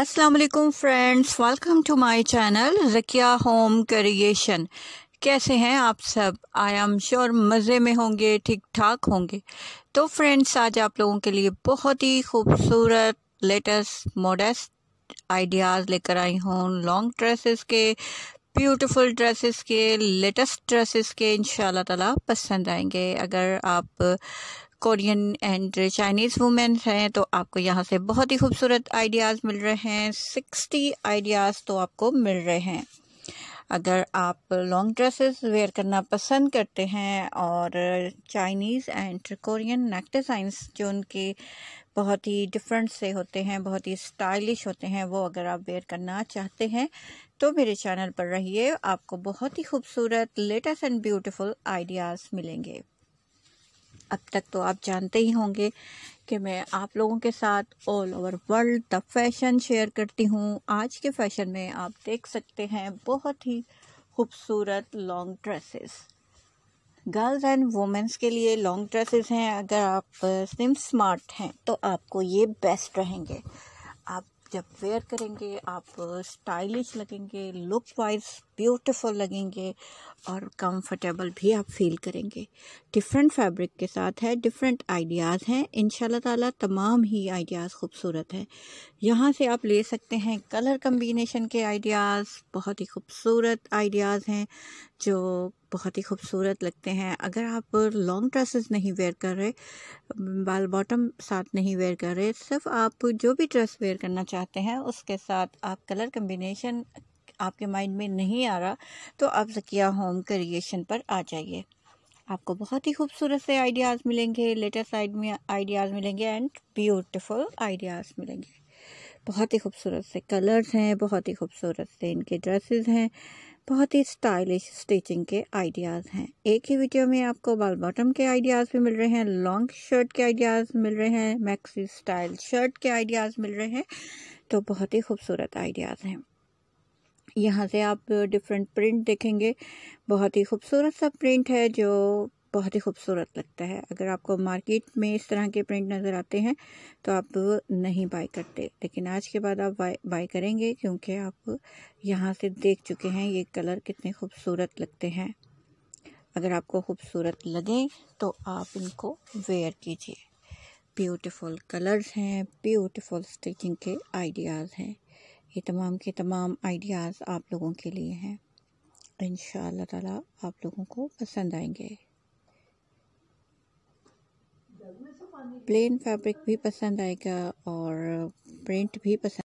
अस्सलाम वालेकुम friends welcome to my channel Rakia home creation कैसे हैं आप सब आई एम श्योर मज़े में होंगे ठीक ठाक होंगे तो फ्रेंड्स आज आप लोगों के लिए बहुत ही खूबसूरत लेटेस्ट मॉडस्ट आइडियाज़ लेकर आई हूँ लॉन्ग ड्रेसेस के ब्यूटीफुल ड्रेसेस के लेटेस्ट ड्रेसेस के इन ताला पसंद आएंगे अगर आप कोरियन एंड चाइनीज़ वुमेंस हैं तो आपको यहाँ से बहुत ही खूबसूरत आइडियाज़ मिल रहे हैं सिक्सटी आइडियाज़ तो आपको मिल रहे हैं अगर आप लॉन्ग ड्रेसेस वेयर करना पसंद करते हैं और Chinese and Korean neck designs जो उनके बहुत ही डिफरेंट से होते हैं बहुत ही स्टाइलिश होते हैं वो अगर आप वेयर करना चाहते हैं तो मेरे चैनल पर रहिए आपको बहुत ही खूबसूरत लेटेस्ट एंड ब्यूटीफुल आइडियाज़ मिलेंगे अब तक तो आप जानते ही होंगे कि मैं आप लोगों के साथ all over world the fashion share करती हूँ आज के फैशन में आप देख सकते हैं बहुत ही खूबसूरत long dresses girls and womens के लिए लॉन्ग ड्रेसेस हैं अगर आप स्लिम स्मार्ट हैं तो आपको ये बेस्ट रहेंगे आप जब वेयर करेंगे आप स्टाइलिश लगेंगे लुक वाइज ब्यूटीफुल लगेंगे और कंफर्टेबल भी आप फील करेंगे डिफरेंट फैब्रिक के साथ है डिफरेंट आइडियाज़ हैं इन ताला तमाम ही आइडियाज़ खूबसूरत हैं यहाँ से आप ले सकते हैं कलर कम्बिनेशन के आइडियाज़ बहुत ही खूबसूरत आइडियाज़ हैं जो बहुत ही खूबसूरत लगते हैं अगर आप लॉन्ग ड्रेसेस नहीं वेयर कर रहे बाल बॉटम साथ नहीं वेयर कर रहे सिर्फ आप जो भी ड्रेस वेयर करना चाहते हैं उसके साथ आप कलर कम्बिनेशन आपके माइंड में नहीं आ रहा तो आप जकिया होम क्रिएशन पर आ जाइए आपको बहुत ही खूबसूरत से आइडियाज़ मिलेंगे लेटेस्ट आइडियाज़ मिलेंगे एंड ब्यूटिफुल आइडियाज़ मिलेंगे बहुत ही खूबसूरत से कलर्स हैं बहुत ही खूबसूरत से इनके ड्रेसेस हैं बहुत ही स्टाइलिश स्टिचिंग के आइडियाज़ हैं एक ही वीडियो में आपको बाल बॉटम के आइडियाज़ भी मिल रहे हैं लॉन्ग शर्ट के आइडियाज़ मिल रहे हैं मैक्सी स्टाइल शर्ट के आइडियाज़ मिल रहे हैं तो बहुत ही खूबसूरत आइडियाज़ हैं यहाँ से आप डिफरेंट प्रिंट देखेंगे बहुत ही खूबसूरत सा प्रिंट है जो बहुत ही खूबसूरत लगता है अगर आपको मार्केट में इस तरह के प्रिंट नज़र आते हैं तो आप नहीं बाई करते लेकिन आज के बाद आप बाई बाय करेंगे क्योंकि आप यहाँ से देख चुके हैं ये कलर कितने खूबसूरत लगते हैं अगर आपको खूबसूरत लगे तो आप इनको वेयर कीजिए ब्यूटीफुल कलर्स हैं ब्यूटीफुल स्टिचिंग के आइडियाज़ हैं ये तमाम के तमाम आइडियाज़ आप लोगों के लिए हैं इन ताला आप लोगों को पसंद आएंगे प्लेन फैब्रिक भी पसंद आएगा और प्रिंट uh, भी पसंद